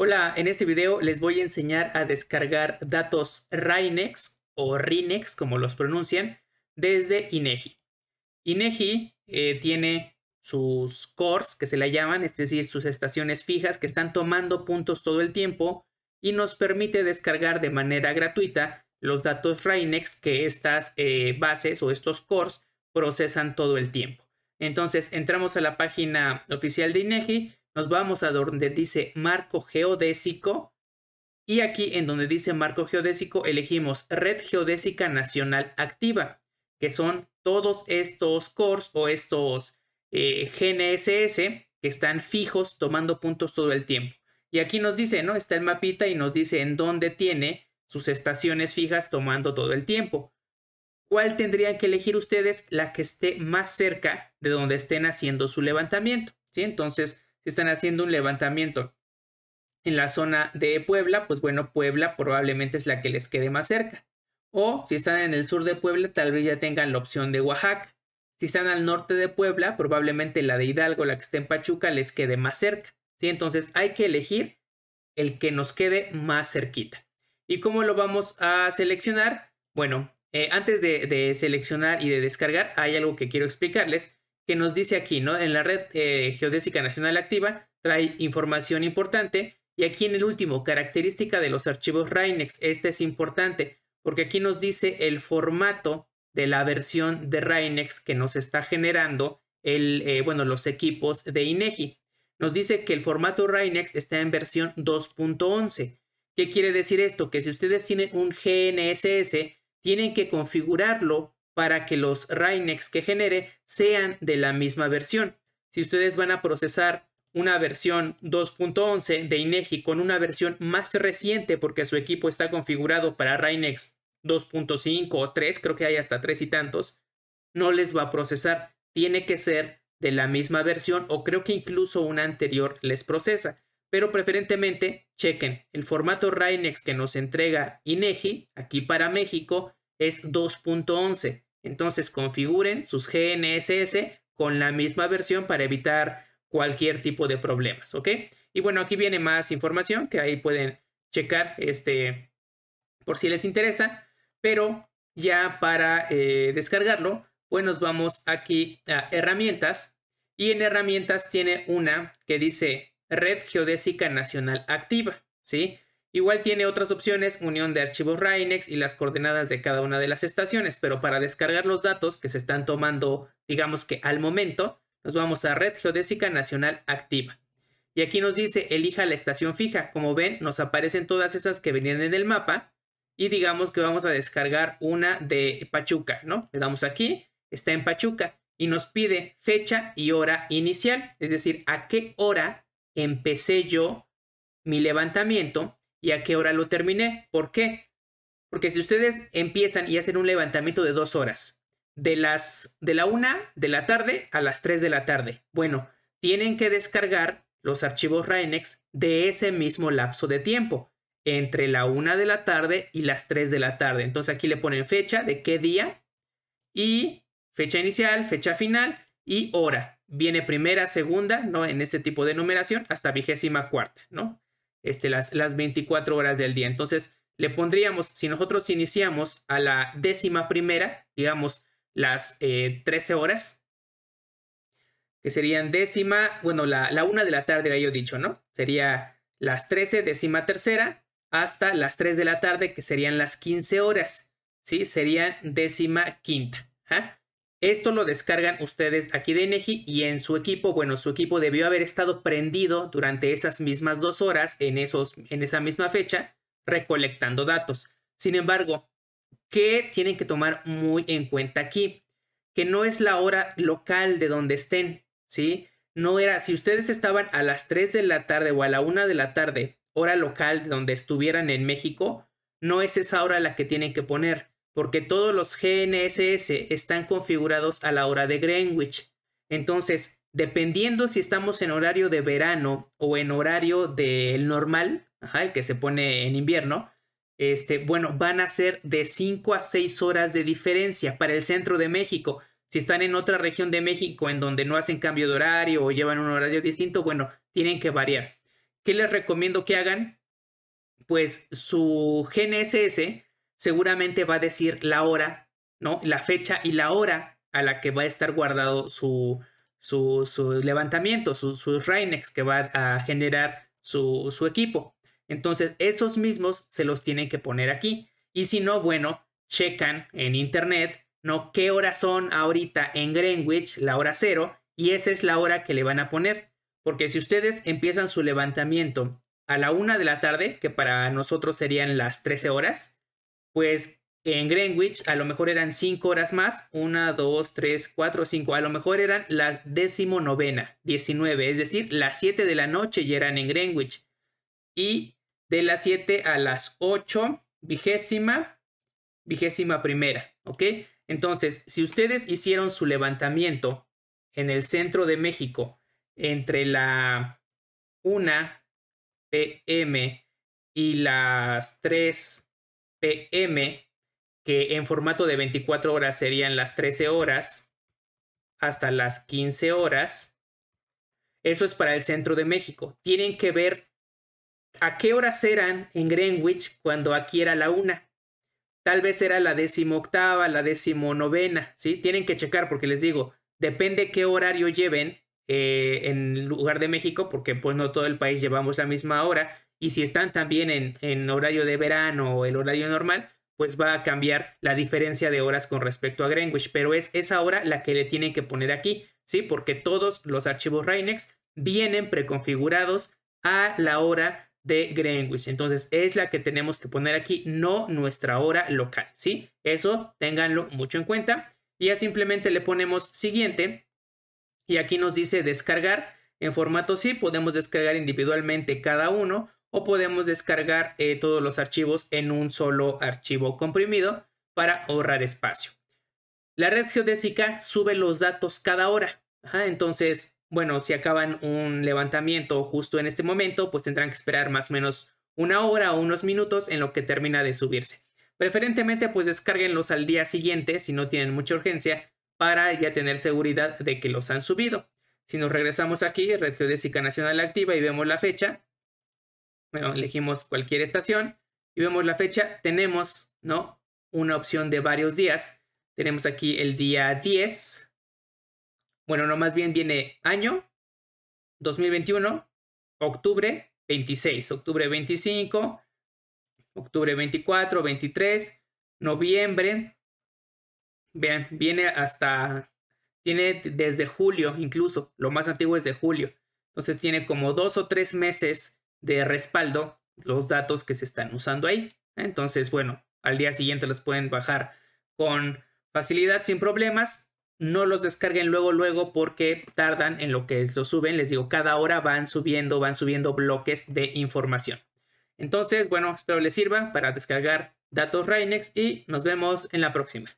Hola, en este video les voy a enseñar a descargar datos Rainex o Rinex, como los pronuncian, desde INEGI. INEGI eh, tiene sus cores, que se la llaman, es decir, sus estaciones fijas que están tomando puntos todo el tiempo y nos permite descargar de manera gratuita los datos Rainex que estas eh, bases o estos cores procesan todo el tiempo. Entonces entramos a la página oficial de INEGI nos vamos a donde dice marco geodésico y aquí en donde dice marco geodésico elegimos red geodésica nacional activa, que son todos estos cores o estos eh, GNSS que están fijos tomando puntos todo el tiempo. Y aquí nos dice, ¿no? Está el mapita y nos dice en dónde tiene sus estaciones fijas tomando todo el tiempo. ¿Cuál tendrían que elegir ustedes? La que esté más cerca de donde estén haciendo su levantamiento. ¿sí? Entonces, están haciendo un levantamiento en la zona de Puebla, pues bueno, Puebla probablemente es la que les quede más cerca. O si están en el sur de Puebla, tal vez ya tengan la opción de Oaxaca. Si están al norte de Puebla, probablemente la de Hidalgo, la que está en Pachuca, les quede más cerca. ¿sí? Entonces hay que elegir el que nos quede más cerquita. ¿Y cómo lo vamos a seleccionar? Bueno, eh, antes de seleccionar y de descargar, hay algo que quiero explicarles que nos dice aquí, ¿no? En la red eh, geodésica nacional activa trae información importante y aquí en el último, característica de los archivos RINEX, Este es importante porque aquí nos dice el formato de la versión de RINEX que nos está generando el, eh, bueno, los equipos de INEGI. Nos dice que el formato RINEX está en versión 2.11. ¿Qué quiere decir esto? Que si ustedes tienen un GNSS, tienen que configurarlo para que los Rainex que genere sean de la misma versión. Si ustedes van a procesar una versión 2.11 de INEGI con una versión más reciente porque su equipo está configurado para Rainex 2.5 o 3, creo que hay hasta 3 y tantos, no les va a procesar. Tiene que ser de la misma versión o creo que incluso una anterior les procesa. Pero preferentemente, chequen, el formato Rainex que nos entrega INEGI aquí para México es 2.11. Entonces configuren sus GNSS con la misma versión para evitar cualquier tipo de problemas, ¿ok? Y bueno, aquí viene más información que ahí pueden checar este, por si les interesa, pero ya para eh, descargarlo, pues nos vamos aquí a herramientas y en herramientas tiene una que dice Red Geodésica Nacional Activa, ¿sí? Igual tiene otras opciones, unión de archivos Rhinex y las coordenadas de cada una de las estaciones, pero para descargar los datos que se están tomando, digamos que al momento, nos vamos a Red Geodésica Nacional Activa. Y aquí nos dice, elija la estación fija. Como ven, nos aparecen todas esas que venían en el mapa. Y digamos que vamos a descargar una de Pachuca, ¿no? Le damos aquí, está en Pachuca. Y nos pide fecha y hora inicial. Es decir, a qué hora empecé yo mi levantamiento y a qué hora lo terminé. ¿Por qué? Porque si ustedes empiezan y hacen un levantamiento de dos horas, de las de la una de la tarde a las tres de la tarde, bueno, tienen que descargar los archivos Rainex de ese mismo lapso de tiempo, entre la una de la tarde y las tres de la tarde. Entonces aquí le ponen fecha de qué día y fecha inicial, fecha final y hora. Viene primera, segunda, ¿no? En ese tipo de numeración hasta vigésima cuarta, ¿no? este, las, las 24 horas del día. Entonces, le pondríamos, si nosotros iniciamos a la décima primera, digamos las 13 eh, horas, que serían décima, bueno, la, una de la tarde, había yo dicho, ¿no? Sería las 13, décima tercera, hasta las 3 de la tarde, que serían las 15 horas, ¿sí? Serían décima quinta. ¿ah? Esto lo descargan ustedes aquí de ENEGI y en su equipo, bueno, su equipo debió haber estado prendido durante esas mismas dos horas en, esos, en esa misma fecha recolectando datos. Sin embargo, ¿qué tienen que tomar muy en cuenta aquí? Que no es la hora local de donde estén, ¿sí? No era, si ustedes estaban a las 3 de la tarde o a la 1 de la tarde, hora local de donde estuvieran en México, no es esa hora la que tienen que poner porque todos los GNSS están configurados a la hora de Greenwich. Entonces, dependiendo si estamos en horario de verano o en horario del normal, el que se pone en invierno, este, bueno, van a ser de 5 a 6 horas de diferencia para el centro de México. Si están en otra región de México en donde no hacen cambio de horario o llevan un horario distinto, bueno, tienen que variar. ¿Qué les recomiendo que hagan? Pues su GNSS seguramente va a decir la hora, ¿no? La fecha y la hora a la que va a estar guardado su, su, levantamiento, su, su Reinex que va a generar su, su equipo. Entonces, esos mismos se los tienen que poner aquí. Y si no, bueno, checan en internet, ¿no? ¿Qué horas son ahorita en Greenwich, la hora cero? Y esa es la hora que le van a poner. Porque si ustedes empiezan su levantamiento a la una de la tarde, que para nosotros serían las 13 horas, pues en Greenwich a lo mejor eran 5 horas más, 1, 2, 3, 4, 5, a lo mejor eran las 19, 19, es decir, las 7 de la noche ya eran en Greenwich. Y de las 7 a las 8, vigésima, vigésima primera, ¿ok? Entonces, si ustedes hicieron su levantamiento en el centro de México entre la 1 pm y las 3 PM, que en formato de 24 horas serían las 13 horas hasta las 15 horas. Eso es para el centro de México. Tienen que ver a qué horas eran en Greenwich cuando aquí era la una. Tal vez era la decimoctava, la novena, ¿sí? Tienen que checar porque les digo, depende qué horario lleven eh, en lugar de México, porque pues no todo el país llevamos la misma hora y si están también en, horario de verano o el horario normal, pues va a cambiar la diferencia de horas con respecto a Greenwich, pero es esa hora la que le tienen que poner aquí, ¿sí? Porque todos los archivos Rainex vienen preconfigurados a la hora de Greenwich. Entonces es la que tenemos que poner aquí, no nuestra hora local, ¿sí? Eso ténganlo mucho en cuenta. Y ya simplemente le ponemos siguiente y aquí nos dice descargar en formato Sí, Podemos descargar individualmente cada uno o podemos descargar eh, todos los archivos en un solo archivo comprimido para ahorrar espacio. La red geodésica sube los datos cada hora. entonces, bueno, si acaban un levantamiento justo en este momento, pues tendrán que esperar más o menos una hora o unos minutos en lo que termina de subirse. Preferentemente, pues descarguenlos al día siguiente si no tienen mucha urgencia para ya tener seguridad de que los han subido. Si nos regresamos aquí, Red Geodésica Nacional Activa y vemos la fecha, bueno, elegimos cualquier estación y vemos la fecha, tenemos, ¿no? Una opción de varios días. Tenemos aquí el día 10. Bueno, no, más bien viene año 2021, octubre 26, octubre 25, octubre 24, 23, noviembre. Vean, viene hasta, tiene desde julio incluso, lo más antiguo es de julio. Entonces tiene como dos o tres meses de respaldo los datos que se están usando ahí. Entonces, bueno, al día siguiente los pueden bajar con facilidad, sin problemas. No los descarguen luego, luego, porque tardan en lo que lo suben. Les digo, cada hora van subiendo, van subiendo bloques de información. Entonces, bueno, espero les sirva para descargar datos Rainex y nos vemos en la próxima.